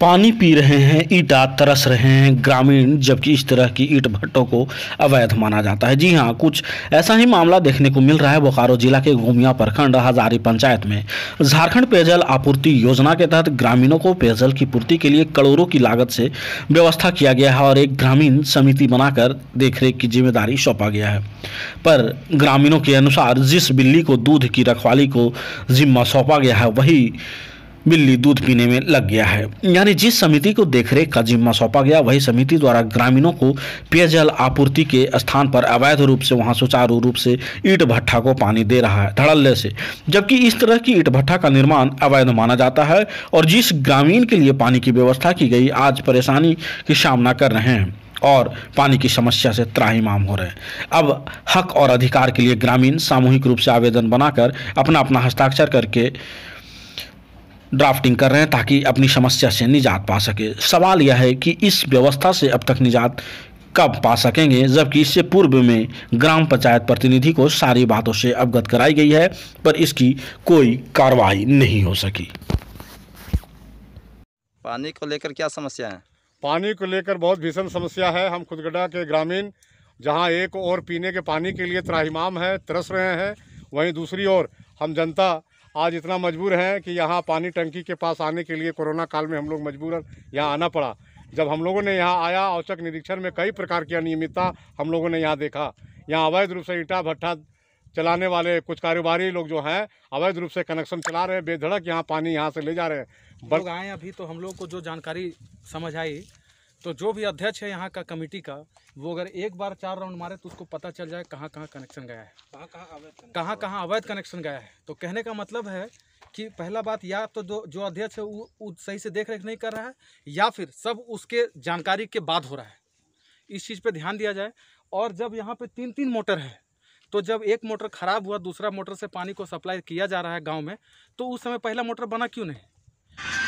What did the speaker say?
पानी पी रहे हैं ईटा तरस रहे हैं ग्रामीण जबकि इस तरह की ईट भट्टों को अवैध माना जाता है जी हाँ कुछ ऐसा ही मामला देखने को मिल रहा है बोकारो जिला के गोमिया प्रखंड हजारी पंचायत में झारखंड पेयजल आपूर्ति योजना के तहत ग्रामीणों को पेयजल की पूर्ति के लिए करोड़ों की लागत से व्यवस्था किया गया है और एक ग्रामीण समिति बनाकर देखरेख की जिम्मेदारी सौंपा गया है पर ग्रामीणों के अनुसार जिस बिल्ली को दूध की रखवाली को जिम्मा सौंपा गया है वही बिल्ली दूध पीने में लग गया है यानी जिस समिति को देखरेख का जिम्मा सौंपा गया वही समिति द्वारा ग्रामीणों को पेयजल आपूर्ति के स्थान पर अवैध रूप से वहां सुचारू रूप से ईट भट्ठा को पानी दे रहा है धड़ल्ले से जबकि इस तरह की ईट भट्ठा का निर्माण अवैध माना जाता है और जिस ग्रामीण के लिए पानी की व्यवस्था की गई आज परेशानी की सामना कर रहे हैं और पानी की समस्या से त्राहीमाम हो रहे हैं अब हक और अधिकार के लिए ग्रामीण सामूहिक रूप से आवेदन बनाकर अपना अपना हस्ताक्षर करके ड्राफ्टिंग कर रहे हैं ताकि अपनी समस्या से निजात पा सके सवाल यह है कि इस व्यवस्था से अब तक निजात कब पा सकेंगे जबकि इससे पूर्व में ग्राम पंचायत प्रतिनिधि को सारी बातों से अवगत कराई गई है पर इसकी कोई कार्रवाई नहीं हो सकी पानी को लेकर क्या समस्या है पानी को लेकर बहुत भीषण समस्या है हम खुदगढ़ा के ग्रामीण जहां एक और पीने के पानी के लिए त्राहिमाम है तरस रहे हैं वहीं दूसरी ओर हम जनता आज इतना मजबूर है कि यहाँ पानी टंकी के पास आने के लिए कोरोना काल में हम लोग मजबूर यहाँ आना पड़ा जब हम लोगों ने यहाँ आया औचक निरीक्षण में कई प्रकार की अनियमितता हम लोगों ने यहाँ देखा यहाँ अवैध रूप से ईटा भट्टा चलाने वाले कुछ कारोबारी लोग जो हैं अवैध रूप से कनेक्शन चला रहे हैं बेधड़क यहाँ पानी यहाँ से ले जा रहे हैं लोग आए अभी तो हम लोग को जो जानकारी समझ आई तो जो भी अध्यक्ष है यहाँ का कमेटी का वो अगर एक बार चार राउंड मारे तो उसको पता चल जाए कहाँ कहाँ कनेक्शन गया है कहाँ कहाँ अवैध कहाँ कहाँ अवैध कनेक्शन गया है तो कहने का मतलब है कि पहला बात या तो जो जो अध्यक्ष है वो, वो सही से देख रेख नहीं कर रहा है या फिर सब उसके जानकारी के बाद हो रहा है इस चीज़ पर ध्यान दिया जाए और जब यहाँ पर तीन तीन मोटर है तो जब एक मोटर ख़राब हुआ दूसरा मोटर से पानी को सप्लाई किया जा रहा है गाँव में तो उस समय पहला मोटर बना क्यों नहीं